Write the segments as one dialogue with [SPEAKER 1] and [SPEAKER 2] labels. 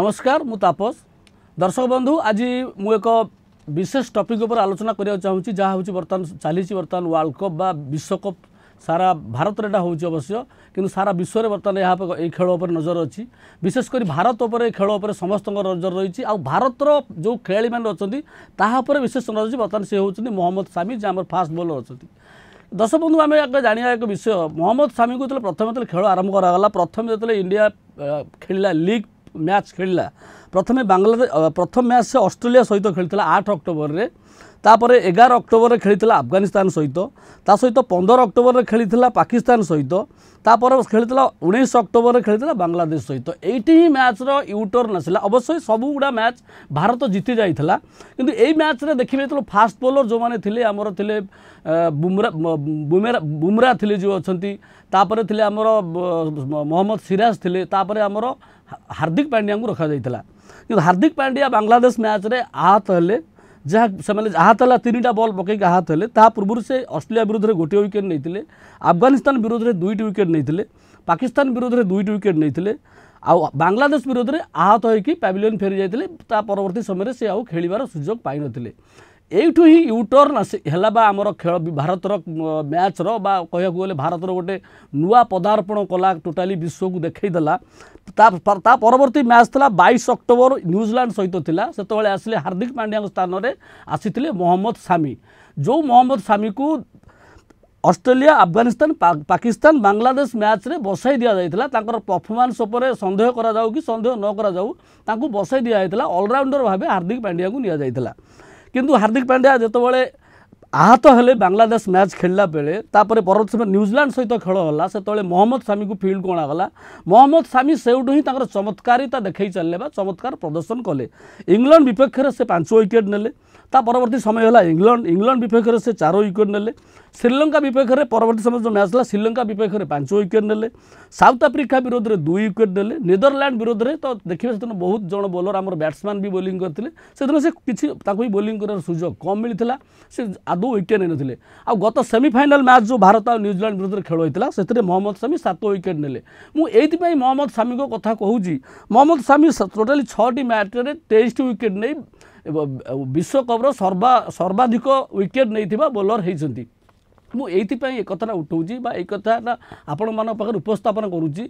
[SPEAKER 1] নমস্কার মু তাপস দর্শক বন্ধু আজি মু এক বিশেষ টপিক উপরে আলোচনা করা চাহুছি যা হচ্ছে বর্তমান চালিছি বর্তমান ওয়ার্ল্ড কপ বা বিশ্বকপ সারা ভারতের এটা হচ্ছে অবশ্য কিন্তু সারা বিশ্বের বর্তমানে ଏହା এই খেল উপরে নজর অছি বিশেষ করে ভারত উপরে এই খেল উপরে সমস্ত নজর রয়েছে আরতর যে খেলাড়ি মানে অনেক তাহা উপরে বিশেষ নজর অছি বর্তমানে সে হচ্ছেন মহম্মদ সামি যে আমার ফাস্ট বোলর অনেক দর্শক বন্ধু আমি আগে জাঁয়া এক বিষয় মহম্মদ সামি যেতে প্রথমে যেতে খেল আরম্ভ করা প্রথমে যেতে ইন্ডিয়া খেলা লিগ ମ୍ୟାଚ୍ ଖେଳିଲା ପ୍ରଥମେ ବାଂଲାଦେଶ ପ୍ରଥମ ମ୍ୟାଚ୍ ସେ ଅଷ୍ଟ୍ରେଲିଆ ସହିତ ଖେଳିଥିଲା ଆଠ ଅକ୍ଟୋବରରେ ତାପରେ ଏଗାର ଅକ୍ଟୋବରରେ ଖେଳିଥିଲା ଆଫଗାନିସ୍ତାନ ସହିତ ତା ସହିତ ପନ୍ଦର ଅକ୍ଟୋବରରେ ଖେଳିଥିଲା ପାକିସ୍ତାନ ସହିତ ତାପରେ ଖେଳିଥିଲା ଉଣେଇଶ ଅକ୍ଟୋବରରେ ଖେଳିଥିଲା ବାଂଲାଦେଶ ସହିତ ଏଇଠି ହିଁ ମ୍ୟାଚ୍ର ୟୁଟର୍ନ ଆସିଲା ଅବଶ୍ୟ ସବୁଗୁଡ଼ା ମ୍ୟାଚ୍ ଭାରତ ଜିତି ଯାଇଥିଲା କିନ୍ତୁ ଏଇ ମ୍ୟାଚ୍ରେ ଦେଖିବେ ଯେତେବେଳେ ଫାଷ୍ଟ ବୋଲର ଯେଉଁମାନେ ଥିଲେ ଆମର ଥିଲେ ବୁମରା ବୁମରା ଥିଲେ ଯେଉଁ ଅଛନ୍ତି ତାପରେ ଥିଲେ ଆମର ମହମ୍ମଦ ସିରାଜ ଥିଲେ ତାପରେ ଆମର ହାର୍ଦ୍ଦିକ ପାଣ୍ଡିଆଙ୍କୁ ରଖାଯାଇଥିଲା କିନ୍ତୁ ହାର୍ଦ୍ଦିକ ପାଣ୍ଡିଆ ବାଂଲାଦେଶ ମ୍ୟାଚ୍ରେ ଆହତ ହେଲେ ଯାହା ସେମାନେ ଆହତ ହେଲା ତିନିଟା ବଲ୍ ପକାଇକି ଆହତ ହେଲେ ତାହା ପୂର୍ବରୁ ସେ ଅଷ୍ଟ୍ରେଲିଆ ବିରୁଦ୍ଧରେ ଗୋଟିଏ ୱିକେଟ୍ ନେଇଥିଲେ ଆଫଗାନିସ୍ତାନ ବିରୁଦ୍ଧରେ ଦୁଇଟି ୱିକେଟ୍ ନେଇଥିଲେ ପାକିସ୍ତାନ ବିରୁଦ୍ଧରେ ଦୁଇଟି ୱିକେଟ୍ ନେଇଥିଲେ ଆଉ ବାଂଲାଦେଶ ବିରୋଧରେ ଆହତ ହୋଇକି ପାଭିଲିୟନ୍ ଫେରିଯାଇଥିଲେ ତା ପରବର୍ତ୍ତୀ ସମୟରେ ସେ ଆଉ ଖେଳିବାର ସୁଯୋଗ ପାଇନଥିଲେ ଏଇଠୁ ହିଁ ୟୁଟର୍ନ ହେଲା ବା ଆମର ଖେଳ ଭାରତର ମ୍ୟାଚ୍ର ବା କହିବାକୁ ଗଲେ ଭାରତର ଗୋଟେ ନୂଆ ପଦାର୍ପଣ କଲା ଟୋଟାଲି ବିଶ୍ୱକୁ ଦେଖେଇଦେଲା ତା ପରବର୍ତ୍ତୀ ମ୍ୟାଚ୍ ଥିଲା ବାଇଶ ଅକ୍ଟୋବର ନ୍ୟୁଜିଲାଣ୍ଡ ସହିତ ଥିଲା ସେତେବେଳେ ଆସିଲେ ହାର୍ଦ୍ଦିକ ପାଣ୍ଡ୍ୟାଙ୍କ ସ୍ଥାନରେ ଆସିଥିଲେ ମହମ୍ମଦ ସାମି ଯେଉଁ ମହମ୍ମଦ ସାମିକୁ ଅଷ୍ଟ୍ରେଲିଆ ଆଫଗାନିସ୍ତାନ ପାକିସ୍ତାନ ବାଂଲାଦେଶ ମ୍ୟାଚ୍ରେ ବସାଇ ଦିଆଯାଇଥିଲା ତାଙ୍କର ପରଫର୍ମାନ୍ସ ଉପରେ ସନ୍ଦେହ କରାଯାଉ କି ସନ୍ଦେହ ନ କରାଯାଉ ତାଙ୍କୁ ବସାଇ ଦିଆଯାଇଥିଲା ଅଲରାଉଣ୍ଡର ଭାବେ ହାର୍ଦ୍ଦିକ ପାଣ୍ଡ୍ୟାଙ୍କୁ ନିଆଯାଇଥିଲା କିନ୍ତୁ ହାର୍ଦ୍ଦିକ ପାଣ୍ଡ୍ୟା ଯେତେବେଳେ আহত ହେଲେ ବାଂଲାଦେଶ ମ୍ୟାଚ୍ ଖେଳିଲା ବେଳେ ତାପରେ ପରବର୍ତ୍ତୀ ସମୟ ନ୍ୟୁଜିଲାଣ୍ଡ ସହିତ ଖେଳ ହେଲା ସେତେବେଳେ ମହମ୍ମଦ ସାମିକୁ ଫିଲ୍ଡକୁ ଅଣାଗଲା ମହମ୍ମଦ ସାମି ସେଇଠୁ ହିଁ ତାଙ୍କର ଚମତ୍କାରିତା ଦେଖାଇ ଚାଲିଲେ ବା ଚମତ୍କାର ପ୍ରଦର୍ଶନ କଲେ ଇଂଲଣ୍ଡ ବିପକ୍ଷରେ ସେ ପାଞ୍ଚ ୱିକେଟ୍ ନେଲେ ତା ପରବର୍ତ୍ତୀ ସମୟ ହେଲା ଇଂଲଣ୍ଡ ଇଂଲଣ୍ଡ ବିପକ୍ଷରେ ସେ ଚାର ୱିକେଟ୍ ନେଲେ ଶ୍ରୀଲଙ୍କା ବିପକ୍ଷରେ ପରବର୍ତ୍ତୀ ସମୟ ଯେଉଁ ମ୍ୟାଚ୍ ହେଲା ଶ୍ରୀଲଙ୍କା ବିପକ୍ଷରେ ପାଞ୍ଚ ୱିକେଟ୍ ନେଲେ ସାଉଥ୍ ଆଫ୍ରିକା ବିରୋଧରେ ଦୁଇ ୱିକେଟ୍ ନେଲେ ନେଦରଲ୍ୟାଣ୍ଡ ବିରୋଧରେ ତ ଦେଖିବେ ସେଦିନ ବହୁତ ଜଣ ବୋଲର ଆମର ବ୍ୟାଟ୍ସମ୍ୟାନ୍ ବି ବୋଲିଂ କରିଥିଲେ ସେଦିନ ସେ କିଛି ତାଙ୍କୁ ବି ବୋଲିଂ କରିବାର ସୁଯୋଗ କମ୍ ମିଳିଥିଲା ସେ ଆଦୌ ୱିକେଟ୍ ନେଇନଥିଲେ ଆଉ ଗତ ସେମିଫାଇନାଲ୍ ମ୍ୟାଚ୍ ଯେଉଁ ଭାରତ ଆଉ ନ୍ୟୁଜିଲାଣ୍ଡ ବିରୁଦ୍ଧରେ ଖେଳ ହୋଇଥିଲା ସେଥିରେ ମହମ୍ମଦ ସାମି ସାତ ୱିକେଟ୍ ନେଲେ ମୁଁ ଏଇଥିପାଇଁ ମହମ୍ମଦ ସାମିଙ୍କ କଥା କହୁଛି ମହମ୍ମଦ ସାମି ଟୋଟାଲି ଛଅଟି ମ୍ୟାଚ୍ରେ ତେଇଶଟି ୱିକେଟ୍ ନେଇ ବିଶ୍ୱକପ୍ର ସର୍ବା ସର୍ବାଧିକ ୱିକେଟ୍ ନେଇଥିବା ବୋଲର ହୋଇଛନ୍ତି ମୁଁ ଏଇଥିପାଇଁ ଏ କଥାଟା ଉଠାଉଛି ବା ଏଇ କଥାଟା ଆପଣମାନଙ୍କ ପାଖରେ ଉପସ୍ଥାପନ କରୁଛି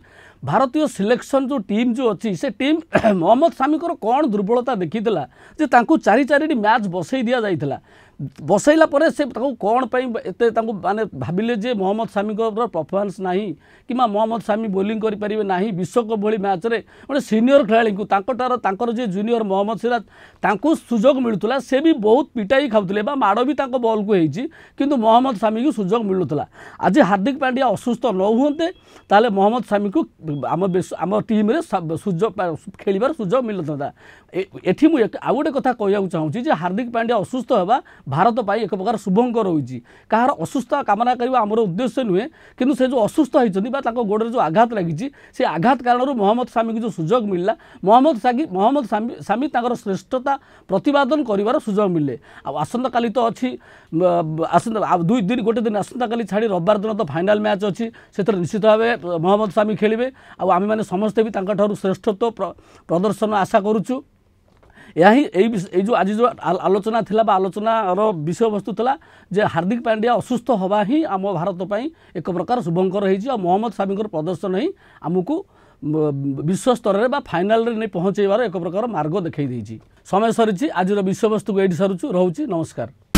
[SPEAKER 1] ଭାରତୀୟ ସିଲେକ୍ସନ୍ ଯେଉଁ ଟିମ୍ ଯେଉଁ ଅଛି ସେ ଟିମ୍ ମହମ୍ମଦ ସାମିଙ୍କର କ'ଣ ଦୁର୍ବଳତା ଦେଖିଥିଲା ଯେ ତାଙ୍କୁ ଚାରି ଚାରିଟି ମ୍ୟାଚ୍ ବସେଇ ଦିଆଯାଇଥିଲା ବସାଇଲା ପରେ ସେ ତାଙ୍କୁ କ'ଣ ପାଇଁ ଏତେ ତାଙ୍କୁ ମାନେ ଭାବିଲେ ଯେ ମହମ୍ମଦ ସାମିଙ୍କର ପରଫର୍ମାନ୍ସ ନାହିଁ କିମ୍ବା ମହମ୍ମଦ ସାମି ବୋଲିଂ କରିପାରିବେ ନାହିଁ ବିଶ୍ୱକପ୍ ଭଳି ମ୍ୟାଚ୍ରେ ଗୋଟେ ସିନିୟର ଖେଳାଳିଙ୍କୁ ତାଙ୍କଠାର ତାଙ୍କର ଯିଏ ଜୁନିୟର ମହମ୍ମଦ ସିରାଜ ତାଙ୍କୁ ସୁଯୋଗ ମିଳୁଥିଲା ସେ ବି ବହୁତ ପିଟାଇ ଖାଉଥିଲେ ବା ମାଡ଼ ବି ତାଙ୍କ ବଲ୍କୁ ହେଇଛି କିନ୍ତୁ ମହମ୍ମଦ ସାମିକୁ ସୁଯୋଗ ମିଳୁଥିଲା ଆଜି ହାର୍ଦ୍ଦିକ ପାଣ୍ଡ୍ୟା ଅସୁସ୍ଥ ନ ହୁଅନ୍ତେ ତାହେଲେ ମହମ୍ମଦ ସାମିକୁ ଆମ ଆମ ଟିମ୍ରେ ସୁଯୋଗ ଖେଳିବାର ସୁଯୋଗ ମିଳୁଥାନ୍ତା ଏଠି ମୁଁ ଆଉ ଗୋଟେ କଥା କହିବାକୁ ଚାହୁଁଛି ଯେ ହାର୍ଦ୍ଦିକ ପାଣ୍ଡ୍ୟା ଅସୁସ୍ଥ ହେବା भारत एक प्रकार भारतपाईप्रकार शुभ रहेछ कामना असुस्थता कामनाम उद्देश्य नुहेँ किन सो असुस्थ हो गोडर जो आघात लाग्छ आघात कारण महम्मद सामीको जो सुजोग मिलला महम्मद सा महम्मदी सामी तर श्रेष्ठता प्रतिपादन गरेर सुझो मिले आउँ आसनकाली त अझ दुई दिन गोटे दिन आस छाडि रोबार दिन त फाइनाल म्याच अहिले सबै निश्चित भावे महम्मद सामी खेल्ने समसेठु श्रेष्ठत्व प्रदर्शन आशा गर्ुचु यही यहाँ जो आज जो आलोचना था आलोचना विषय वस्तु विषयवस्तु जे हार्दिक पांड्या असुस्थ हा हिँ आम भारतपू एक प्रकार शुभङ्कर मोहम्मद महम्मद सामीर प्रदर्शन हिँड आमुक विश्वस्तरे बा फाइनाल नै पहुँचबार एक प्रकार मर्ग देखाइदिन्छ समय सरि आज विषयवस्तु एउटा नमस्कार